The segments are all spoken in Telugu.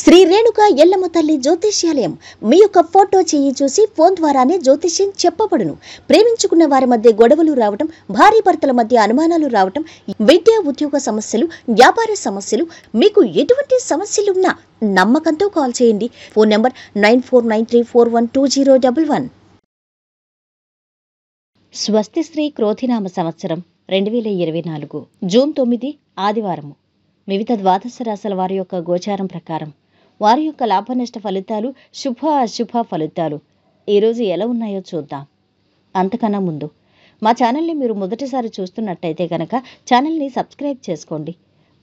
శ్రీ రేణుక ఎల్లమ్మ తల్లి జ్యోతిష్యాలయం మీ యొక్క ఫోటో చేయి చూసి ఫోన్ ద్వారానే జ్యోతిష్యం చెప్పబడును ప్రేమించుకున్న వారి మధ్య గొడవలు రావటం భారీ భర్తల మధ్య అనుమానాలు రావటం విద్యా ఉద్యోగ సమస్యలు వ్యాపార సమస్యలు మీకు ఎటువంటి సమస్యలున్నా నమ్మకంతో కాల్ చేయండి phone number nine four nine three four one two zero double one స్వస్తి శ్రీ క్రోధినామ సంవత్సరం రెండు వేల ఇరవై నాలుగు జూన్ తొమ్మిది ఆదివారము వివిధ ద్వాదశ రాశుల వారి యొక్క గోచారం ప్రకారం వారి యొక్క లాభనష్ట ఫలితాలు శుభ అశుభ ఫలితాలు ఈరోజు ఎలా ఉన్నాయో చూద్దాం అంతకన్నా ముందు మా ఛానల్ని మీరు మొదటిసారి చూస్తున్నట్టయితే కనుక ఛానల్ని సబ్స్క్రైబ్ చేసుకోండి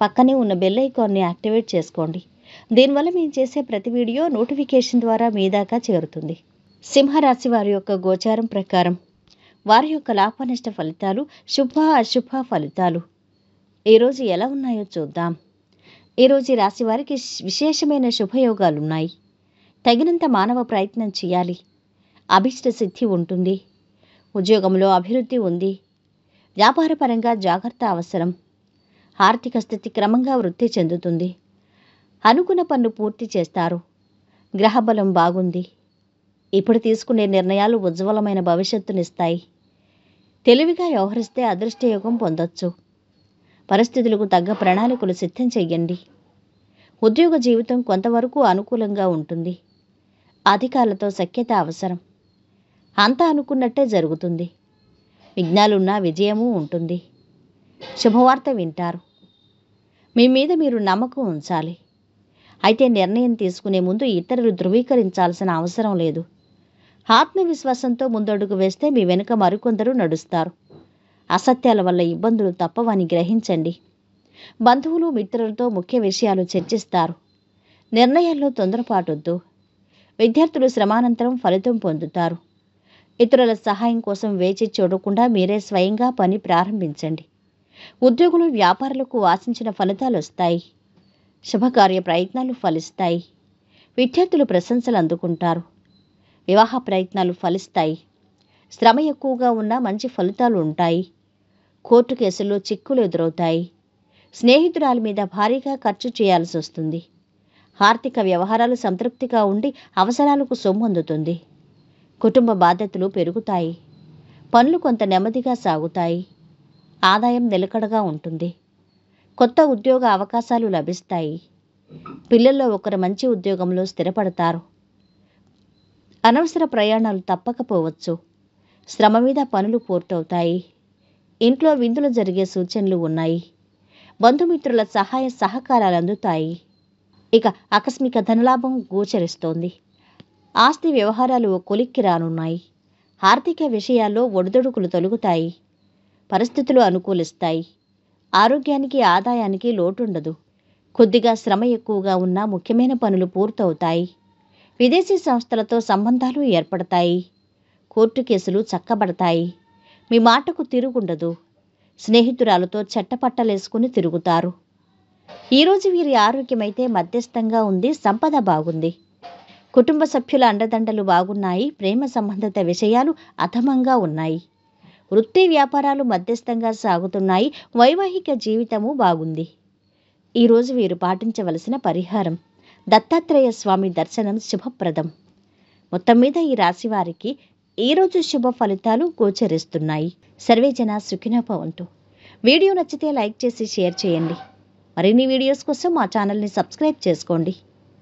పక్కనే ఉన్న బెల్ ఐకాన్ని యాక్టివేట్ చేసుకోండి దీనివల్ల మేము చేసే ప్రతి వీడియో నోటిఫికేషన్ ద్వారా మీ దాకా చేరుతుంది సింహరాశి వారి యొక్క గోచారం ప్రకారం వారి యొక్క లాభనష్ట ఫలితాలు శుభ అశుభ ఫలితాలు ఈరోజు ఎలా ఉన్నాయో చూద్దాం ఈరోజు రాశి వారికి విశేషమైన శుభయోగాలున్నాయి తగినంత మానవ ప్రయత్నం చేయాలి అభిష్ట సిద్ధి ఉంటుంది ఉద్యోగంలో అభివృద్ధి ఉంది వ్యాపారపరంగా జాగ్రత్త అవసరం ఆర్థిక స్థితి క్రమంగా వృద్ధి చెందుతుంది అనుకున్న పన్ను పూర్తి చేస్తారు గ్రహబలం బాగుంది ఇప్పుడు తీసుకునే నిర్ణయాలు ఉజ్వలమైన భవిష్యత్తునిస్తాయి తెలివిగా వ్యవహరిస్తే అదృష్టయోగం పొందొచ్చు పరిస్థితులకు తగ్గ ప్రణాళికలు సిద్ధం చెయ్యండి ఉద్యోగ జీవితం కొంతవరకు అనుకూలంగా ఉంటుంది అధికారులతో సఖ్యత అవసరం అంతా అనుకున్నట్టే జరుగుతుంది విఘ్నాలున్నా విజయము ఉంటుంది శుభవార్త వింటారు మీ మీద మీరు నమ్మకం ఉంచాలి అయితే నిర్ణయం తీసుకునే ముందు ఇతరులు ధృవీకరించాల్సిన అవసరం లేదు ఆత్మవిశ్వాసంతో ముందడుగు వేస్తే మీ వెనుక మరికొందరు నడుస్తారు అసత్యాల వల్ల ఇబ్బందులు తప్పవని గ్రహించండి బంధువులు మిత్రులతో ముఖ్య విషయాలు చర్చిస్తారు నిర్ణయాల్లో తొందరపాటొద్దు విద్యార్థులు శ్రమానంతరం ఫలితం పొందుతారు ఇతరుల సహాయం కోసం వేచి చూడకుండా మీరే స్వయంగా పని ప్రారంభించండి ఉద్యోగులు వ్యాపారులకు ఆశించిన ఫలితాలు వస్తాయి శుభకార్య ప్రయత్నాలు ఫలిస్తాయి విద్యార్థులు ప్రశంసలు అందుకుంటారు వివాహ ప్రయత్నాలు ఫలిస్తాయి శ్రమ ఎక్కువగా ఉన్నా మంచి ఫలితాలు ఉంటాయి కోర్టు కేసుల్లో చిక్కులు ఎదురవుతాయి స్నేహితురాలి మీద భారీగా ఖర్చు చేయాల్సి వస్తుంది ఆర్థిక వ్యవహారాలు సంతృప్తిగా ఉండి అవసరాలకు సొమ్ము అందుతుంది కుటుంబ బాధ్యతలు పెరుగుతాయి పనులు కొంత నెమ్మదిగా సాగుతాయి ఆదాయం నిలకడగా ఉంటుంది కొత్త ఉద్యోగ అవకాశాలు లభిస్తాయి పిల్లల్లో ఒకరు మంచి ఉద్యోగంలో స్థిరపడతారు అనవసర ప్రయాణాలు తప్పకపోవచ్చు శ్రమ మీద పనులు పూర్తవుతాయి ఇంట్లో విందులు జరిగే సూచనలు ఉన్నాయి బంధుమిత్రుల సహాయ సహకారాలు అందుతాయి ఇక ఆకస్మిక ధనలాభం గోచరిస్తోంది ఆస్తి వ్యవహారాలు కొలిక్కి రానున్నాయి ఆర్థిక విషయాల్లో ఒడిదొడుకులు తొలుగుతాయి పరిస్థితులు అనుకూలిస్తాయి ఆరోగ్యానికి ఆదాయానికి లోటుండదు కొద్దిగా శ్రమ ఎక్కువగా ఉన్న ముఖ్యమైన పనులు పూర్తవుతాయి విదేశీ సంస్థలతో సంబంధాలు ఏర్పడతాయి కోర్టు కేసులు చక్కబడతాయి మీ మాటకు తిరుగుండదు స్నేహితురాలతో చెట్టపట్టలేసుకుని తిరుగుతారు ఈరోజు వీరి ఆరోగ్యమైతే మధ్యస్థంగా ఉంది సంపద బాగుంది కుటుంబ సభ్యుల అండదండలు బాగున్నాయి ప్రేమ సంబంధిత విషయాలు అధమంగా ఉన్నాయి వృత్తి వ్యాపారాలు మధ్యస్థంగా సాగుతున్నాయి వైవాహిక జీవితము బాగుంది ఈరోజు వీరు పాటించవలసిన పరిహారం దత్తాత్రేయ స్వామి దర్శనం శుభప్రదం మొత్తం మీద ఈ రాశివారికి ఈరోజు శుభ ఫలితాలు గోచరిస్తున్నాయి సుఖిన సుఖినోభవంతో వీడియో నచ్చితే లైక్ చేసి షేర్ చేయండి మరిన్ని వీడియోస్ కోసం మా ఛానల్ని సబ్స్క్రైబ్ చేసుకోండి